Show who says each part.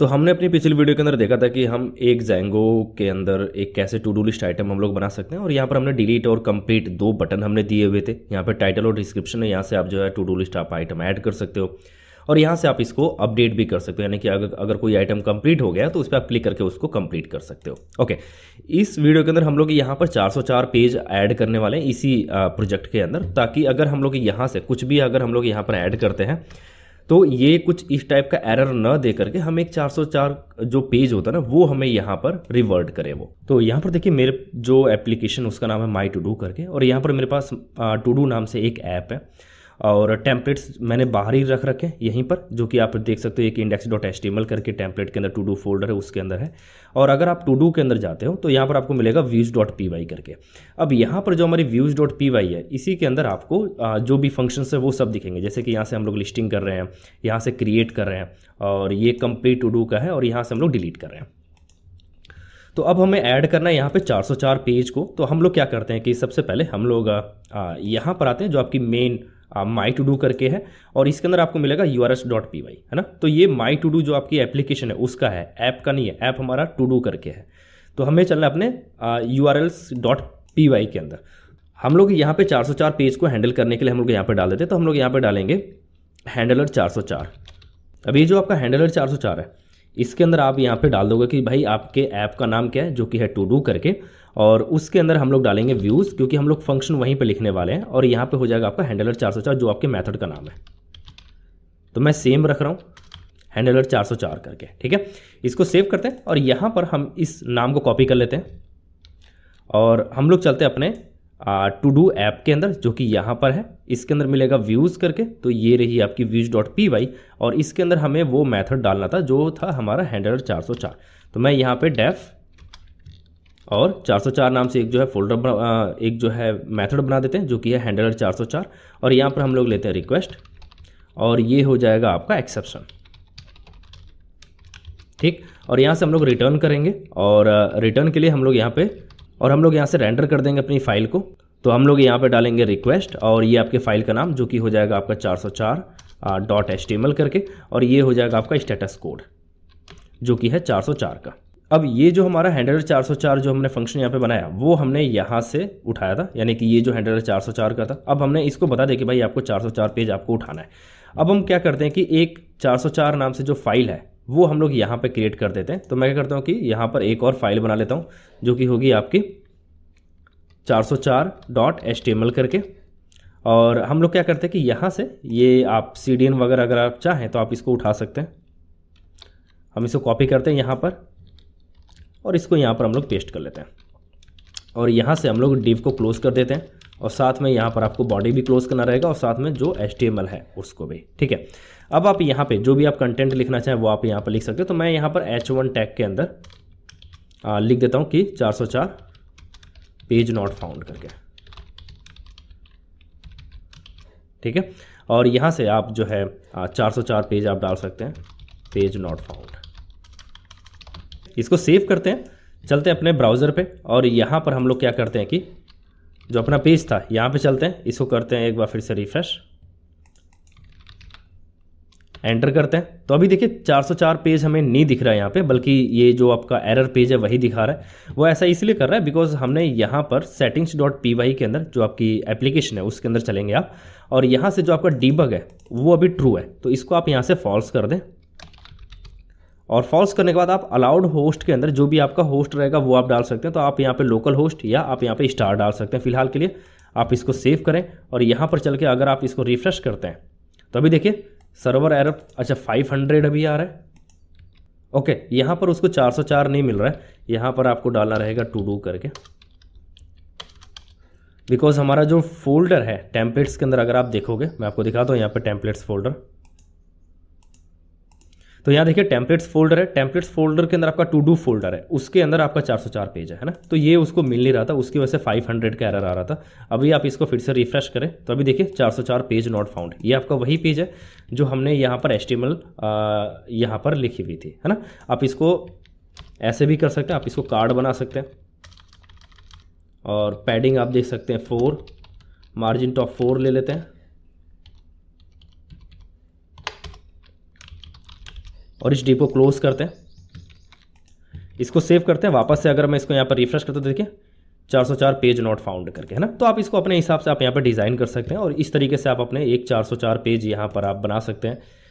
Speaker 1: तो हमने अपनी पिछली वीडियो के अंदर देखा था कि हम एक जैंगो के अंदर एक कैसे टू डू लिस्ट आइटम हम लोग बना सकते हैं और यहाँ पर हमने डिलीट और कंप्लीट दो बटन हमने दिए हुए थे यहाँ पर टाइटल और डिस्क्रिप्शन है यहाँ से आप जो है टू डू लिस्ट आप आइटम ऐड कर सकते हो और यहाँ से आप इसको अपडेट भी कर सकते हो यानी कि अगर अगर कोई आइटम कंप्लीट हो गया तो उस पर आप क्लिक करके उसको कंप्लीट कर सकते हो ओके इस वीडियो के अंदर हम लोग यहाँ पर 404 पेज ऐड करने वाले हैं इसी प्रोजेक्ट के अंदर ताकि अगर हम लोग यहाँ से कुछ भी अगर हम लोग यहाँ पर ऐड करते हैं तो ये कुछ इस टाइप का एरर न दे करके हम एक 404 जो पेज होता है ना वो हमें यहाँ पर रिवर्ट करे वो तो यहाँ पर देखिए मेरे जो एप्लीकेशन उसका नाम है माई टू डू करके और यहाँ पर मेरे पास टू डू नाम से एक ऐप है और टेम्पलेट्स मैंने बाहर ही रख रखे यहीं पर जो कि आप देख सकते हो एक इंडेक्स डॉट एस करके टेम्पलेट के अंदर टू डू फोल्डर है उसके अंदर है और अगर आप टू डू के अंदर जाते हो तो यहाँ पर आपको मिलेगा व्यूज डॉट पी वाई करके अब यहाँ पर जो हमारी व्यूज डॉट पी वाई है इसी के अंदर आपको जो भी फंक्शंस है वो सब दिखेंगे जैसे कि यहाँ से हम लोग लिस्टिंग कर रहे हैं यहाँ से क्रिएट कर रहे हैं और ये कंप्लीट टू डू का है और यहाँ से हम लोग डिलीट कर रहे हैं तो अब हमें ऐड करना है यहाँ पे 404 पेज को तो हम लोग क्या करते हैं कि सबसे पहले हम लोग यहाँ पर आते हैं जो आपकी मेन माई टू डू करके है और इसके अंदर आपको मिलेगा U R S dot P Y है ना तो ये माई टू डू जो आपकी एप्लीकेशन है उसका है ऐप का नहीं है ऐप हमारा टू डू करके है तो हमें चलना है अपने U R S dot P Y के अंदर हम लोग यहाँ पे 404 पेज को हैंडल करने के लिए हम लोग यहाँ पे डाल देते हैं तो हम लोग यहाँ पे डालेंगे हैंडलर 404 अब ये जो आपका हैंडलर 404 है इसके अंदर आप यहाँ पे डाल दोगे कि भाई आपके ऐप का नाम क्या है जो कि है टू डू करके और उसके अंदर हम लोग डालेंगे व्यूज़ क्योंकि हम लोग फंक्शन वहीं पे लिखने वाले हैं और यहाँ पे हो जाएगा आपका हैंडलर चार सौ चार जो आपके मेथड का नाम है तो मैं सेम रख रहा हूँ हैंडलर चार सौ चार करके ठीक है इसको सेव करते हैं और यहाँ पर हम इस नाम को कॉपी कर लेते हैं और हम लोग चलते हैं अपने टू डू ऐप के अंदर जो कि यहाँ पर है इसके अंदर मिलेगा व्यूज़ करके तो ये रही आपकी व्यूज डॉट पी वाई और इसके अंदर हमें वो मेथड डालना था जो था हमारा हैंडलर 404 तो मैं यहाँ पे डेफ और 404 नाम से एक जो है फोल्डर एक जो है मेथड बना देते हैं जो कि है हैंडलर 404 और यहाँ पर हम लोग लेते हैं रिक्वेस्ट और ये हो जाएगा आपका एक्सेप्शन ठीक और यहाँ से हम लोग रिटर्न करेंगे और रिटर्न के लिए हम लोग यहाँ पे और हम लोग यहाँ से रेंडर कर देंगे अपनी फ़ाइल को तो हम लोग यहाँ पे डालेंगे रिक्वेस्ट और ये आपके फ़ाइल का नाम जो कि हो जाएगा आपका 404 डॉट एच करके और ये हो जाएगा आपका स्टेटस कोड जो कि है 404 का अब ये जो हमारा हैंडलर 404 जो हमने फंक्शन यहाँ पे बनाया वो हमने यहाँ से उठाया था यानी कि ये जो हैंडलर 404 का था अब हमने इसको बता दें कि भाई आपको 404 पेज आपको उठाना है अब हम क्या करते हैं कि एक 404 नाम से जो फाइल है वो हम लोग यहाँ पे क्रिएट कर देते हैं तो मैं क्या करता हूँ कि यहाँ पर एक और फाइल बना लेता हूँ जो कि होगी आपकी चार सौ करके और हम लोग क्या करते हैं कि यहाँ से ये आप सी वगैरह अगर आप चाहें तो आप इसको उठा सकते हैं हम इसको कॉपी करते हैं यहाँ पर और इसको यहाँ पर हम लोग पेस्ट कर लेते हैं और यहाँ से हम लोग डिव को क्लोज़ कर देते हैं और साथ में यहाँ पर आपको बॉडी भी क्लोज़ करना रहेगा और साथ में जो एच है उसको भी ठीक है अब आप यहाँ पे जो भी आप कंटेंट लिखना चाहें वो आप यहाँ पर लिख सकते हो तो मैं यहाँ पर एच वन टैग के अंदर आ, लिख देता हूँ कि 404 पेज नॉट फाउंड करके ठीक है और यहाँ से आप जो है आ, 404 पेज आप डाल सकते हैं पेज नॉट फाउंड इसको सेव करते हैं चलते हैं अपने ब्राउज़र पे और यहाँ पर हम लोग क्या करते हैं कि जो अपना पेज था यहाँ पे चलते हैं इसको करते हैं एक बार फिर से रिफ्रेश एंटर करते हैं तो अभी देखिए 404 पेज हमें नहीं दिख रहा है यहाँ पे बल्कि ये जो आपका एरर पेज है वही दिखा रहा है वो ऐसा इसलिए कर रहा है बिकॉज हमने यहाँ पर सेटिंग्स डॉट पी वाई के अंदर जो आपकी एप्लीकेशन है उसके अंदर चलेंगे आप और यहाँ से जो आपका डीबग है वो अभी ट्रू है तो इसको आप यहाँ से फॉल्स कर दें और फॉल्स करने के बाद आप अलाउड होस्ट के अंदर जो भी आपका होस्ट रहेगा वो आप डाल सकते हैं तो आप यहाँ पर लोकल होस्ट या आप यहाँ पर स्टार डाल सकते हैं फिलहाल के लिए आप इसको सेव करें और यहाँ पर चल के अगर आप इसको रिफ्रेश करते हैं तो अभी देखिए सर्वर एर अच्छा 500 अभी आ रहा है ओके यहाँ पर उसको 404 नहीं मिल रहा है यहाँ पर आपको डालना रहेगा टू डू करके बिकॉज हमारा जो फोल्डर है टेम्पलेट्स के अंदर अगर आप देखोगे मैं आपको दिखाता हूँ यहाँ पर टेम्पलेट्स फोल्डर तो यहाँ देखिए टेम्पलेट्स फोल्डर है टेम्पलेट्स फोल्डर के अंदर आपका टू डू फोल्डर है उसके अंदर आपका 404 पेज है ना तो ये उसको मिल नहीं रहा था उसकी वजह से 500 का एरर आ रहा था अभी आप इसको फिर से रिफ्रेश करें तो अभी देखिए 404 पेज नॉट फाउंड ये आपका वही पेज है जो हमने यहाँ पर एस्टिमल यहाँ पर लिखी हुई थी है ना आप इसको ऐसे भी कर सकते हैं आप इसको कार्ड बना सकते हैं और पैडिंग आप देख सकते हैं फोर मार्जिन टॉप फोर ले लेते हैं और इस डिप क्लोज करते हैं इसको सेव करते हैं वापस से अगर मैं इसको यहाँ पर रिफ्रेश करता तो देखिए 404 पेज नॉट फाउंड करके है ना तो आप इसको अपने हिसाब से आप यहाँ पर डिज़ाइन कर सकते हैं और इस तरीके से आप अपने एक 404 पेज यहाँ पर आप बना सकते हैं